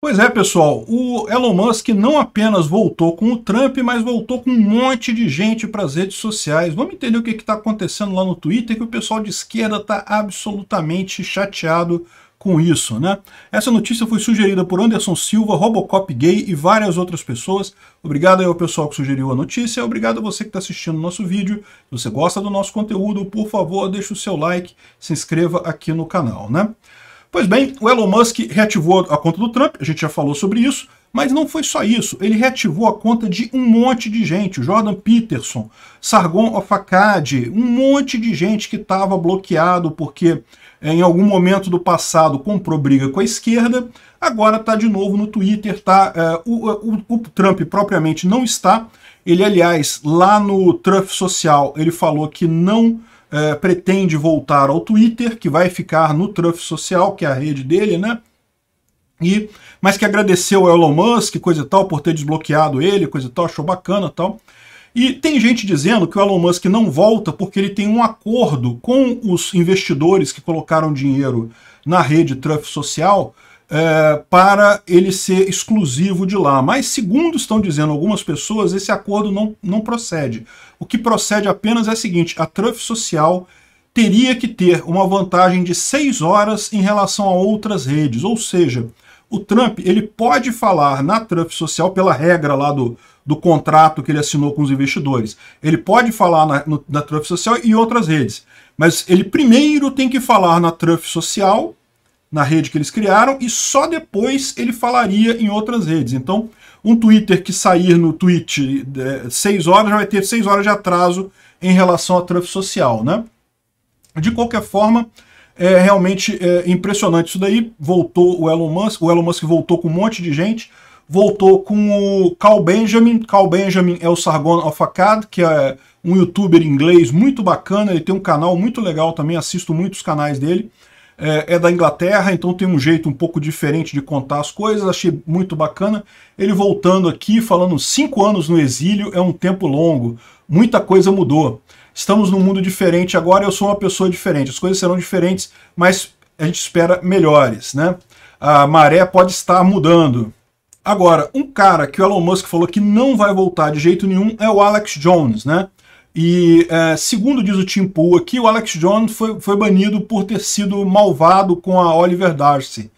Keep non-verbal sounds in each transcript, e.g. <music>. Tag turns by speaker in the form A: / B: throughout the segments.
A: Pois é, pessoal, o Elon Musk não apenas voltou com o Trump, mas voltou com um monte de gente para as redes sociais. Vamos entender o que é está acontecendo lá no Twitter, que o pessoal de esquerda está absolutamente chateado com isso, né? Essa notícia foi sugerida por Anderson Silva, Robocop Gay e várias outras pessoas. Obrigado ao pessoal que sugeriu a notícia, obrigado a você que está assistindo o nosso vídeo. Se você gosta do nosso conteúdo, por favor, deixe o seu like, se inscreva aqui no canal, né? Pois bem, o Elon Musk reativou a conta do Trump, a gente já falou sobre isso, mas não foi só isso. Ele reativou a conta de um monte de gente. Jordan Peterson, Sargon Ofakad, um monte de gente que estava bloqueado porque eh, em algum momento do passado comprou briga com a esquerda. Agora está de novo no Twitter. Tá, eh, o, o, o Trump propriamente não está. Ele, aliás, lá no Trump Social, ele falou que não é, pretende voltar ao Twitter, que vai ficar no Truff Social, que é a rede dele, né? E, mas que agradeceu ao Elon Musk, coisa e tal, por ter desbloqueado ele, coisa e tal, achou bacana tal. E tem gente dizendo que o Elon Musk não volta porque ele tem um acordo com os investidores que colocaram dinheiro na rede Truff Social é, para ele ser exclusivo de lá. Mas, segundo estão dizendo algumas pessoas, esse acordo não, não procede. O que procede apenas é o seguinte, a truff social teria que ter uma vantagem de 6 horas em relação a outras redes, ou seja, o Trump ele pode falar na Truff social pela regra lá do, do contrato que ele assinou com os investidores. Ele pode falar na, Truff na social e outras redes. Mas ele primeiro tem que falar na Truff social na rede que eles criaram e só depois ele falaria em outras redes. Então, um Twitter que sair no tweet é, 6 horas já vai ter 6 horas de atraso em relação à tráfego social, né? De qualquer forma, é realmente é, impressionante isso daí. Voltou o Elon Musk, o Elon Musk voltou com um monte de gente, voltou com o Cal Benjamin. Cal Benjamin é o Sargon of Akkad, que é um youtuber inglês muito bacana, ele tem um canal muito legal também, assisto muitos canais dele é, é, da Inglaterra, então tem um jeito um pouco diferente de contar as coisas, achei muito bacana. Ele voltando aqui, falando cinco anos no exílio é um tempo longo, muita coisa mudou. Estamos num mundo diferente agora, eu sou uma pessoa diferente, as coisas serão diferentes, mas a gente espera melhores, né? A maré pode estar mudando. Agora, um cara que o Elon Musk falou que não vai voltar de jeito nenhum é o Alex Jones, né? E é, segundo diz o Tim Pool aqui, o Alex Jones foi, foi banido por ter sido malvado com a Oliver Darcy.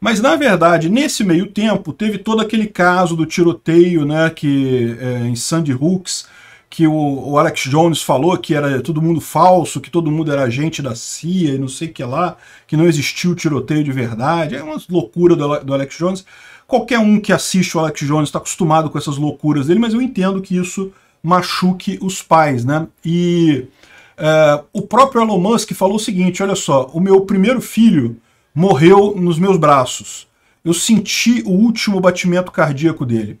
A: Mas, na verdade, nesse meio tempo, teve todo aquele caso do tiroteio né, que, é, em Sandy Hooks, que o, o, Alex Jones falou que era todo mundo falso, que todo mundo era agente da CIA e não sei o que lá, que não existiu tiroteio de verdade. É uma loucura do, do Alex Jones. Qualquer um que assiste o Alex Jones está acostumado com essas loucuras dele, mas eu entendo que isso machuque os pais, né? E é, o próprio Elon Musk falou o seguinte, olha só, o meu primeiro filho morreu nos meus braços. Eu senti o último batimento cardíaco dele.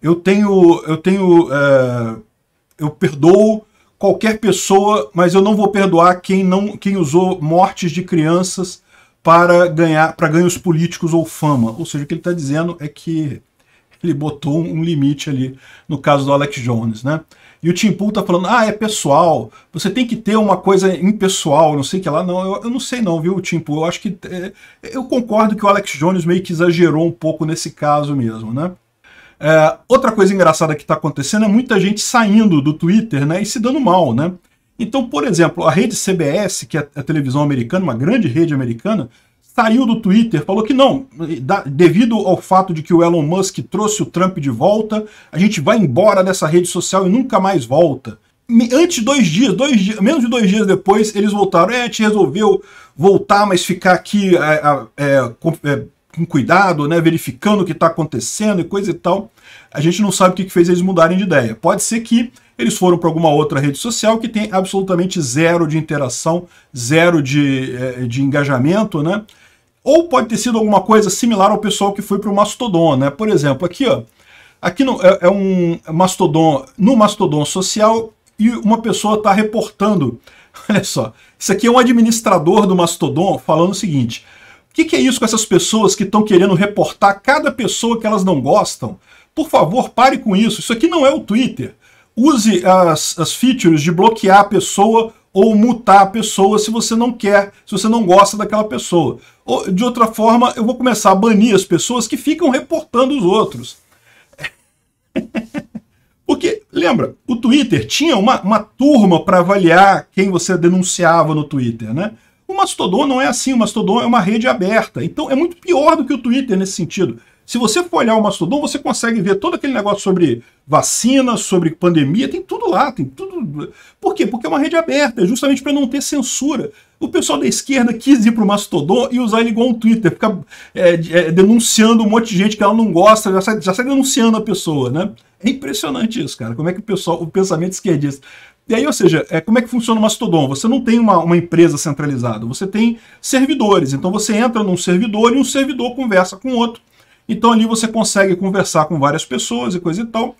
A: Eu tenho, eu tenho, é, eu perdoo qualquer pessoa, mas eu não vou perdoar quem não, quem usou mortes de crianças para ganhar, para ganhos políticos ou fama. Ou seja, o que ele está dizendo é que ele botou um limite ali no caso do Alex Jones, né? E o Tim Pool tá falando, ah, é pessoal, você tem que ter uma coisa impessoal, não sei o que lá. Não, eu, eu não sei não, viu, Tim Pool? Eu acho que... É, eu concordo que o Alex Jones meio que exagerou um pouco nesse caso mesmo, né? É, outra coisa engraçada que está acontecendo é muita gente saindo do Twitter né, e se dando mal, né? Então, por exemplo, a rede CBS, que é a televisão americana, uma grande rede americana, saiu do Twitter, falou que não, devido ao fato de que o Elon Musk trouxe o Trump de volta, a gente vai embora dessa rede social e nunca mais volta. Antes dois dias, dois dias, menos de dois dias depois, eles voltaram. É, a gente resolveu voltar, mas ficar aqui é, é, com, é, com, cuidado, né, verificando o que está acontecendo e coisa e tal. A gente não sabe o que, que fez eles mudarem de ideia. Pode ser que eles foram para alguma outra rede social que tem absolutamente zero de interação, zero de, é, de engajamento, né? Ou pode ter sido alguma coisa similar ao pessoal que foi para o Mastodon, né? Por exemplo, aqui, ó. Aqui no, é, é um Mastodon, no Mastodon social, e uma pessoa está reportando. <laughs> Olha só, isso aqui é um administrador do Mastodon falando o seguinte. O que, que é isso com essas pessoas que estão querendo reportar cada pessoa que elas não gostam? Por favor, pare com isso. Isso aqui não é o Twitter. Use as, as features de bloquear a pessoa ou mutar a pessoa se você não quer, se você não gosta daquela pessoa. Ou, de outra forma, eu vou começar a banir as pessoas que ficam reportando os outros. <laughs> Porque, lembra, o Twitter tinha uma, uma turma para avaliar quem você denunciava no Twitter, né? O Mastodon não é assim, o Mastodon é uma rede aberta. Então é muito pior do que o Twitter nesse sentido. Se você for olhar o Mastodon, você consegue ver todo aquele negócio sobre vacina, sobre pandemia, tem tudo lá, tem tudo. Por quê? Porque é uma rede aberta, é justamente para não ter censura. O pessoal da esquerda quis ir para o Mastodon e usar ele igual um Twitter, ficar é, é, denunciando um monte de gente que ela não gosta, já sai, já sai denunciando a pessoa, né? É impressionante isso, cara. Como é que o pessoal, o pensamento esquerdista e aí, ou seja, é, como é que funciona o Mastodon? Você não tem uma, uma, empresa centralizada, você tem servidores. Então você entra num servidor e um servidor conversa com outro. Então ali você consegue conversar com várias pessoas e coisa e tal.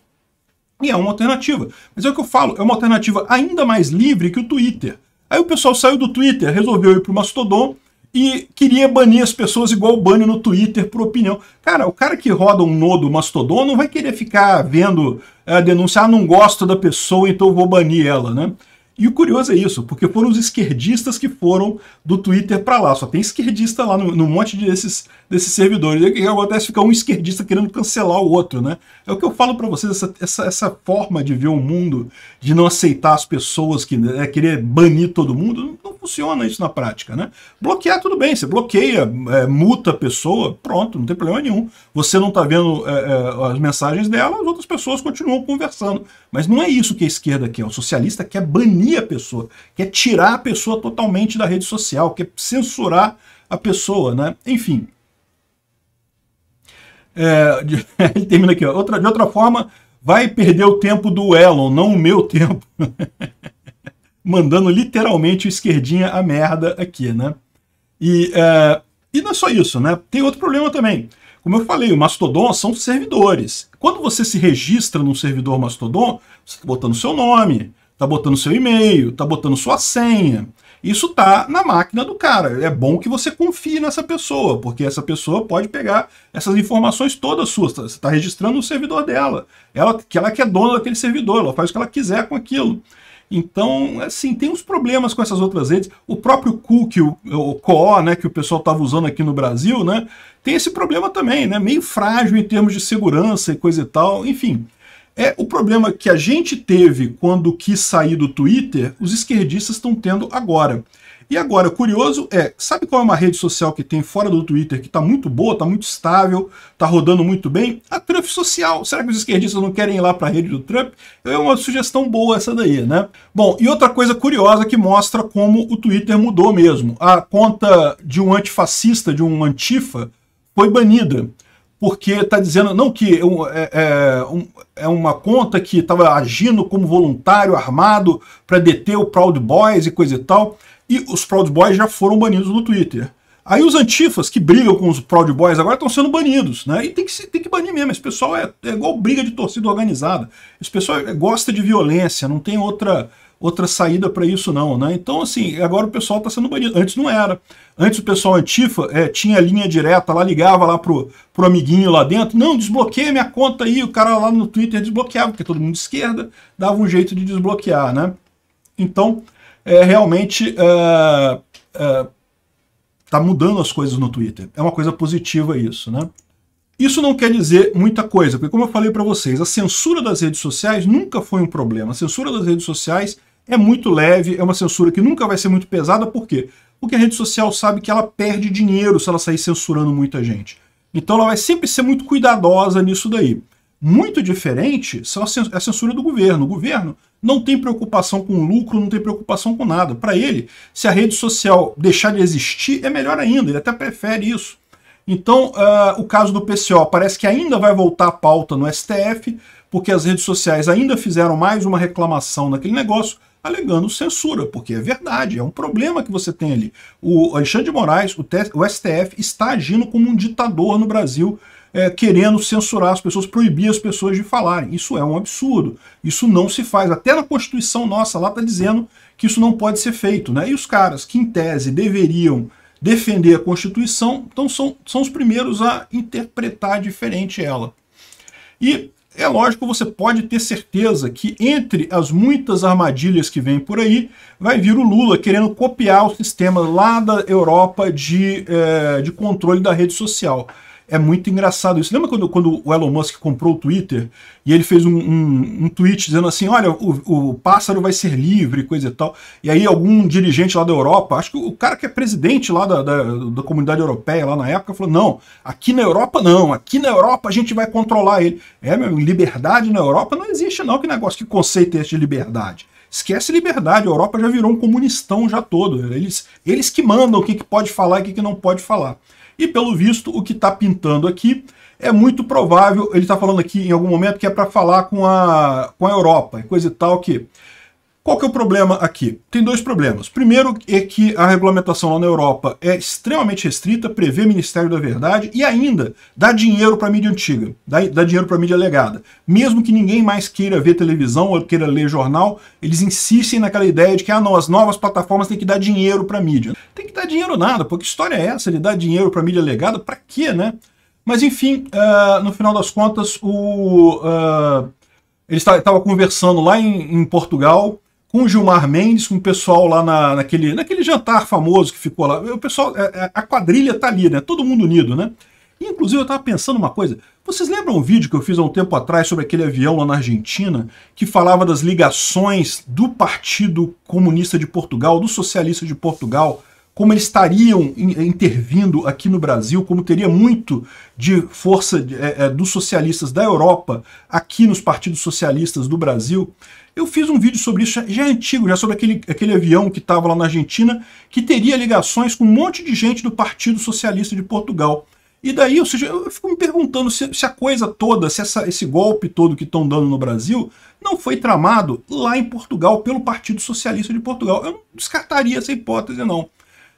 A: E é uma alternativa. Mas é o que eu falo, é uma alternativa ainda mais livre que o Twitter. Aí o pessoal saiu do Twitter, resolveu ir para o Mastodon e queria banir as pessoas igual bane no Twitter por opinião. Cara, o cara que roda um nodo Mastodon não vai querer ficar vendo, é, denunciar, ah, não gosto da pessoa, então vou banir ela, né? E o curioso é isso, porque foram os esquerdistas que foram do Twitter para lá. Só tem esquerdista lá no, no monte desses, desses servidores. E o que acontece? Fica um esquerdista querendo cancelar o outro, né? É o que eu falo para vocês, essa, essa, essa, forma de ver o mundo, de não aceitar as pessoas, que né, querer banir todo mundo, não, não, funciona isso na prática, né? Bloquear, tudo bem. Você bloqueia, é, multa a pessoa, pronto, não tem problema nenhum. Você não tá vendo é, é, as mensagens dela, as outras pessoas continuam conversando. Mas não é isso que a esquerda quer. O socialista quer banir banir a pessoa, quer é tirar a pessoa totalmente da rede social, quer é censurar a pessoa, né? Enfim. É, <laughs> ele termina aqui, Outra, de outra forma, vai perder o tempo do Elon, não o meu tempo. <laughs> Mandando literalmente o esquerdinha a merda aqui, né? E, é, e não é só isso, né? Tem outro problema também. Como eu falei, o Mastodon são servidores. Quando você se registra num servidor Mastodon, você está botando seu nome, tá botando seu e-mail, tá botando sua senha. Isso tá na máquina do cara. É bom que você confie nessa pessoa, porque essa pessoa pode pegar essas informações todas suas. Tá, você está registrando no servidor dela. Ela que ela que é dona daquele servidor, ela faz o que ela quiser com aquilo. Então, assim, tem uns problemas com essas outras redes. O próprio cookie, o, o COO, né, que o pessoal estava usando aqui no Brasil, né, tem esse problema também, né, meio frágil em termos de segurança e coisa e tal. Enfim, é o problema que a gente teve quando quis sair do Twitter, os esquerdistas estão tendo agora. E agora, curioso é, sabe qual é uma rede social que tem fora do Twitter que está muito boa, está muito estável, está rodando muito bem? A Trump social. Será que os esquerdistas não querem ir lá para a rede do Trump? É uma sugestão boa essa daí, né? Bom, e outra coisa curiosa que mostra como o Twitter mudou mesmo. A conta de um antifascista, de um antifa, foi banida porque está dizendo não que é, é, é, é, uma conta que estava agindo como voluntário armado para deter o Proud Boys e coisa e tal, e os Proud Boys já foram banidos do Twitter. Aí os antifas que brigam com os Proud Boys agora estão sendo banidos, né? E tem que, tem que banir mesmo. Esse pessoal é, é igual briga de torcida organizada. Esse pessoal gosta de violência, não tem outra outra saída para isso não, né? Então, assim, agora o pessoal está sendo banido. Antes não era. Antes o pessoal antifa é, tinha linha direta lá, ligava lá pro, pro amiguinho lá dentro, não, desbloqueia minha conta aí, o cara lá no Twitter desbloqueava, porque todo mundo de esquerda dava um jeito de desbloquear, né? Então, é, realmente é, é, tá mudando as coisas no Twitter. É uma coisa positiva isso, né? Isso não quer dizer muita coisa, porque como eu falei para vocês, a censura das redes sociais nunca foi um problema. A censura das redes sociais é muito leve, é uma censura que nunca vai ser muito pesada, por quê? Porque a rede social sabe que ela perde dinheiro se ela sair censurando muita gente. Então ela vai sempre ser muito cuidadosa nisso daí. Muito diferente são a é censura do governo. O governo não tem preocupação com lucro, não tem preocupação com nada. Para ele, se a rede social deixar de existir, é melhor ainda, ele até prefere isso. Então, uh, o caso do PCO parece que ainda vai voltar à pauta no STF, porque as redes sociais ainda fizeram mais uma reclamação naquele negócio, alegando censura, porque é verdade, é um problema que você tem ali. O Alexandre de Moraes, o, o STF, está agindo como um ditador no Brasil, é, querendo censurar as pessoas, proibir as pessoas de falarem. Isso é um absurdo, isso não se faz. Até na Constituição nossa lá está dizendo que isso não pode ser feito. Né? E os caras que, em tese, deveriam defender a Constituição, então são, são os primeiros a interpretar diferente ela. E é lógico, você pode ter certeza que entre as muitas armadilhas que vem por aí, vai vir o Lula querendo copiar o sistema lá da Europa de, é, de controle da rede social. É muito engraçado isso. Lembra quando, quando o Elon Musk comprou o Twitter e ele fez um, um, um tweet dizendo assim: olha, o, o, pássaro vai ser livre, coisa e tal. E aí algum dirigente lá da Europa, acho que o cara que é presidente lá da, da, da comunidade europeia lá na época, falou: não, aqui na Europa não, aqui na Europa a gente vai controlar ele. É, meu, liberdade na Europa não existe, não. Que negócio, que conceito é esse de liberdade? Esquece liberdade, a Europa já virou um comunistão já todo. Eles, eles que mandam o que, que pode falar e o que, que não pode falar. E pelo visto, o que está pintando aqui é muito provável, ele está falando aqui em algum momento que é para falar com a, com a Europa, coisa e tal que qual que é o problema aqui? Tem dois problemas. Primeiro é que a regulamentação lá na Europa é extremamente restrita, prevê Ministério da Verdade e ainda dá dinheiro para mídia antiga, dá, dá dinheiro para mídia legada. Mesmo que ninguém mais queira ver televisão ou queira ler jornal, eles insistem naquela ideia de que ah, não, as novas plataformas têm que dar dinheiro para mídia. Tem que dar dinheiro nada, porque história é essa Ele dá dinheiro para mídia legada? Para quê, né? Mas enfim, uh, no final das contas, o, uh, eh, ele estava conversando lá em, em Portugal, com o Gilmar Mendes, com o pessoal lá na, naquele, naquele jantar famoso que ficou lá. O pessoal, é, é, a quadrilha tá ali, né? Todo mundo unido, né? Inclusive, eu estava pensando uma coisa. Vocês lembram um vídeo que eu fiz há um tempo atrás sobre aquele avião lá na Argentina, que falava das ligações do Partido Comunista de Portugal, do Socialista de Portugal, como eles estariam eh, intervindo aqui no Brasil, como teria muito de força é, dos socialistas da Europa aqui nos partidos socialistas do Brasil. Eu fiz um vídeo sobre isso, já é antigo, já sobre aquele, aquele avião que estava lá na Argentina, que teria ligações com um monte de gente do Partido Socialista de Portugal. E daí, ou seja, eu fico me perguntando se, se a coisa toda, se essa, esse golpe todo que estão dando no Brasil, não foi tramado lá em Portugal pelo Partido Socialista de Portugal. Eu não descartaria essa hipótese, não.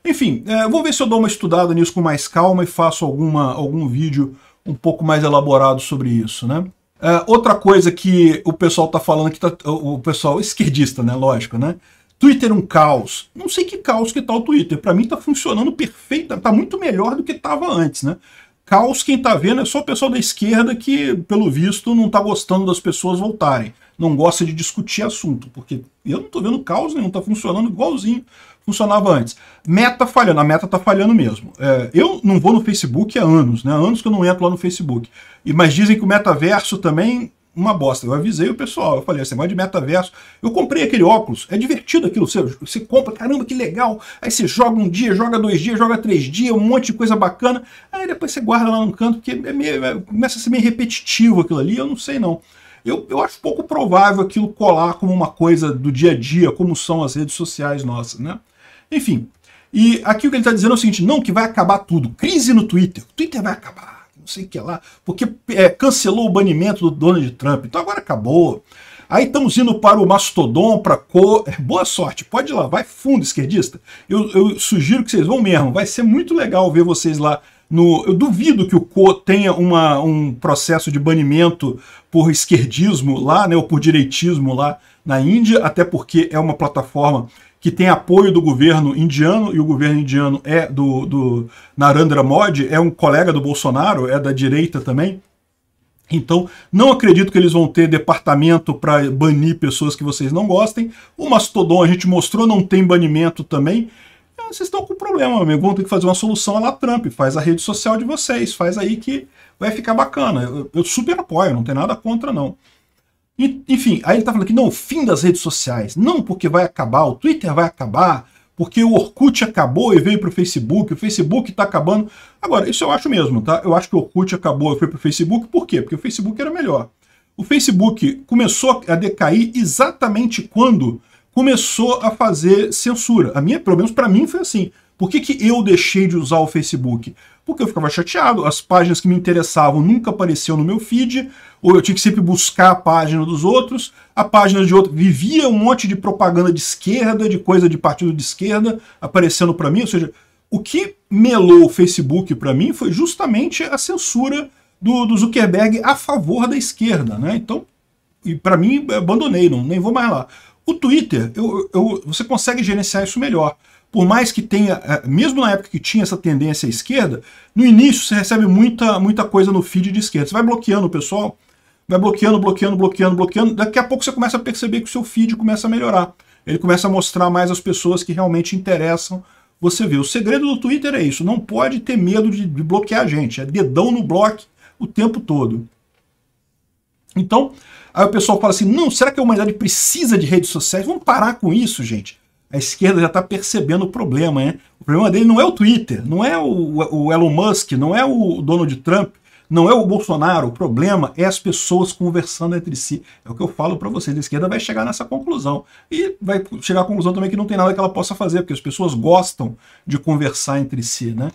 A: Enfim, é, vou ver se eu dou uma estudada nisso com mais calma e faço alguma, algum vídeo um pouco mais elaborado sobre isso, né? É, outra coisa que o pessoal tá falando que tá, o pessoal <laughs> esquerdista, né? Lógico, né? Twitter um caos. Não sei que caos que tá o Twitter. Para mim tá funcionando perfeito, tá muito melhor do que tava antes, né? Caos quem tá vendo é só o pessoal da esquerda que, pelo visto, não tá gostando das pessoas voltarem. Não gosta de discutir assunto, porque eu não tô vendo caos nenhum, tá funcionando igualzinho funcionava antes. Meta tá falhando, a meta tá falhando mesmo. É, eu não vou no Facebook há anos, né? Há anos que eu não entro lá no Facebook. E, mas dizem que o metaverso também uma bosta. Eu avisei o pessoal, eu falei, esse negócio de metaverso. Eu comprei aquele óculos, é divertido aquilo. Você, você compra, caramba, que legal. Aí você joga um dia, joga dois dias, joga três dias, um monte de coisa bacana. Aí depois você guarda lá no canto, porque é meio, é, começa a ser meio repetitivo aquilo ali, eu não sei não. Eu, eu acho pouco provável aquilo colar como uma coisa do dia a dia, como são as redes sociais nossas, né? Enfim, e aqui o que ele está dizendo é o seguinte, não que vai acabar tudo, crise no Twitter, o Twitter vai acabar, não sei o que lá, porque é, cancelou o banimento do Donald Trump, então agora acabou. Aí estamos indo para o Mastodon, para Co... É, boa sorte, pode ir lá, vai fundo, esquerdista. Eu, eu, sugiro que vocês vão mesmo, vai ser muito legal ver vocês lá. No... Eu duvido que o Co tenha uma, um processo de banimento por esquerdismo lá, né, ou por direitismo lá na Índia, até porque é uma plataforma que tem apoio do governo indiano, e o governo indiano é do, do Narendra Modi, é um colega do Bolsonaro, é da direita também. Então, não acredito que eles vão ter departamento para banir pessoas que vocês não gostem. O Mastodon a gente mostrou, não tem banimento também. É, vocês estão com problema, meu amigo. Vão ter que fazer uma solução lá Trump. Faz a rede social de vocês, faz aí que vai ficar bacana. Eu, eu super apoio, não tem nada contra, não. E, enfim, aí ele está falando que não, o fim das redes sociais. Não porque vai acabar, o Twitter vai acabar, porque o Orkut acabou e veio para o Facebook, o Facebook está acabando. Agora, isso eu acho mesmo, tá? Eu acho que o Orkut acabou e foi para o Facebook, por quê? Porque o Facebook era melhor. O Facebook começou a decair exatamente quando começou a fazer censura. A minha, pelo menos para mim, foi assim. Por que, que eu deixei de usar o Facebook? Porque eu ficava chateado, as páginas que me interessavam nunca apareciam no meu feed, ou eu tinha que sempre buscar a página dos outros, a página de outro vivia um monte de propaganda de esquerda, de coisa de partido de esquerda aparecendo para mim, ou seja, o que melou o Facebook para mim foi justamente a censura do, do, Zuckerberg a favor da esquerda, né? Então, e para mim, abandonei, não, nem vou mais lá. O Twitter, eu, eu, você consegue gerenciar isso melhor por mais que tenha, eh, mesmo na época que tinha essa tendência à esquerda, no início você recebe muita, muita coisa no feed de esquerda. Você vai bloqueando o pessoal, vai bloqueando, bloqueando, bloqueando, bloqueando. Daqui a pouco você começa a perceber que o seu feed começa a melhorar. Ele começa a mostrar mais as pessoas que realmente interessam você ver. O segredo do Twitter é isso, não pode ter medo de, de bloquear a gente. É dedão no bloco o tempo todo. Então, aí o pessoal fala assim, não, será que a humanidade precisa de redes sociais? Vamos parar com isso, gente a esquerda já está percebendo o problema. Né? O problema dele não é o Twitter, não é o, o Elon Musk, não é o Donald Trump, não é o Bolsonaro, o problema é as pessoas conversando entre si. É o que eu falo para vocês, a esquerda vai chegar nessa conclusão. E vai chegar à conclusão também que não tem nada que ela possa fazer, porque as pessoas gostam de conversar entre si, né?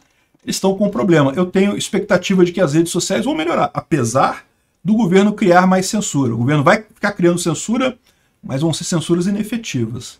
A: Estão com um problema. Eu tenho expectativa de que as redes sociais vão melhorar, apesar do governo criar mais censura. O governo vai ficar criando censura, mas vão ser censuras inefetivas.